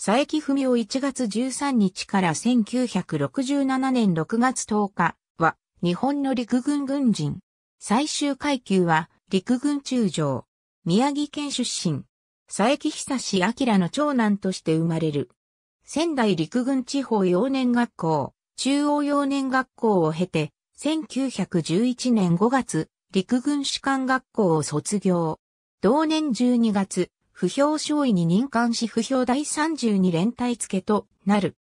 佐伯文夫1月13日から1967年6月10日は日本の陸軍軍人。最終階級は陸軍中将。宮城県出身。佐伯久志明の長男として生まれる。仙台陸軍地方幼年学校、中央幼年学校を経て、1911年5月、陸軍士官学校を卒業。同年12月、不評少尉に任官し不評第32連隊付となる。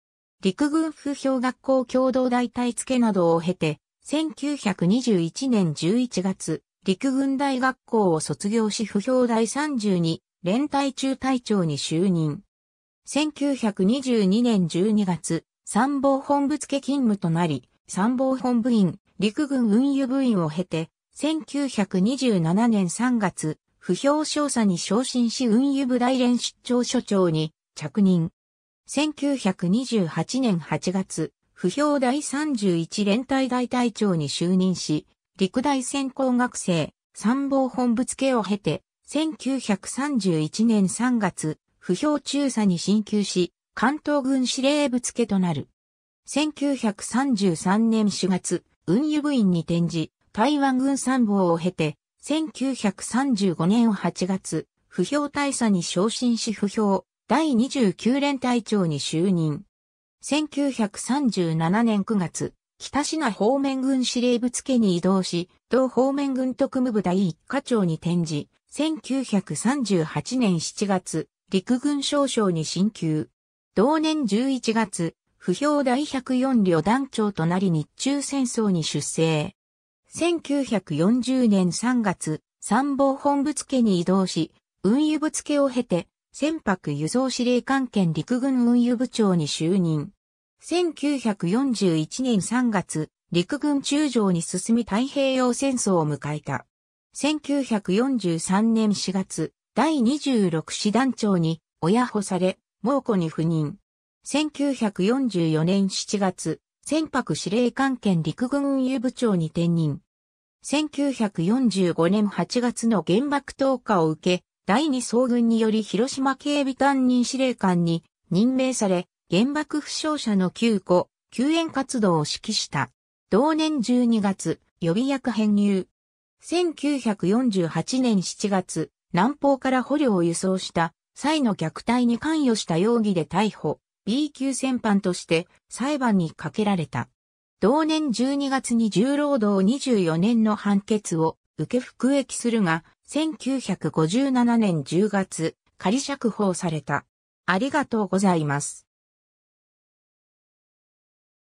陸軍不評学校共同大隊付などを経て、1921年11月、陸軍大学校を卒業し不評第32連隊中隊長に就任。1922年12月、参謀本部付勤務となり、参謀本部員、陸軍運輸部員を経て、1927年3月、不評少佐に昇進し運輸部大連出張所長に着任。1928年8月、不評第31連隊大隊長に就任し、陸大専攻学生、参謀本部付を経て、1931年3月、不評中佐に進級し、関東軍司令部付となる。1933年4月、運輸部員に転じ、台湾軍参謀を経て、1935年8月、不評大佐に昇進し不評、第29連隊長に就任。1937年9月、北品方面軍司令部付に移動し、同方面軍特務部第一課長に転じ、1938年7月、陸軍少将に進級。同年11月、不評第104旅団長となり日中戦争に出征。1940年3月、参謀本部付に移動し、運輸部付を経て、船舶輸送司令官兼陸軍運輸部長に就任。1941年3月、陸軍中将に進み太平洋戦争を迎えた。1943年4月、第26師団長に親保され、猛虎に赴任。1944年7月、船舶司令官兼陸軍輸部長に転任。1945年8月の原爆投下を受け、第二総軍により広島警備担任司令官に任命され、原爆負傷者の救護、救援活動を指揮した。同年12月、予備役編入。1948年7月、南方から捕虜を輸送した際の虐待に関与した容疑で逮捕。B 級戦犯として裁判にかけられた。同年12月に重労働24年の判決を受け服役するが、1957年10月、仮釈放された。ありがとうございます。